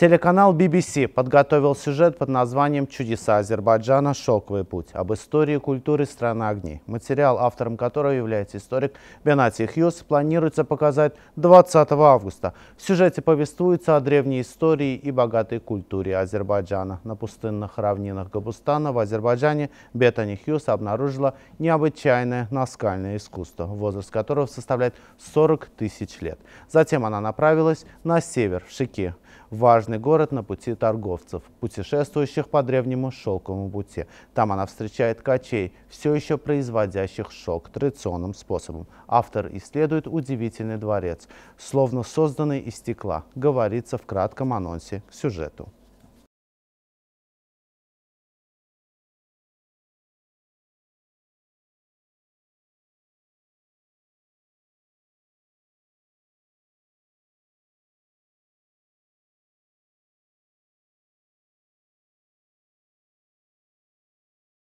Телеканал BBC подготовил сюжет под названием «Чудеса Азербайджана. Шоковый путь» об истории и культуре страны огней. Материал, автором которого является историк Бенати Хьюз, планируется показать 20 августа. В сюжете повествуется о древней истории и богатой культуре Азербайджана. На пустынных равнинах Габустана в Азербайджане Бетани Хьюз обнаружила необычайное наскальное искусство, возраст которого составляет 40 тысяч лет. Затем она направилась на север, в Шике, важный город на пути торговцев, путешествующих по древнему шелковому пути. Там она встречает качей, все еще производящих шелк традиционным способом. Автор исследует удивительный дворец, словно созданный из стекла, говорится в кратком анонсе к сюжету.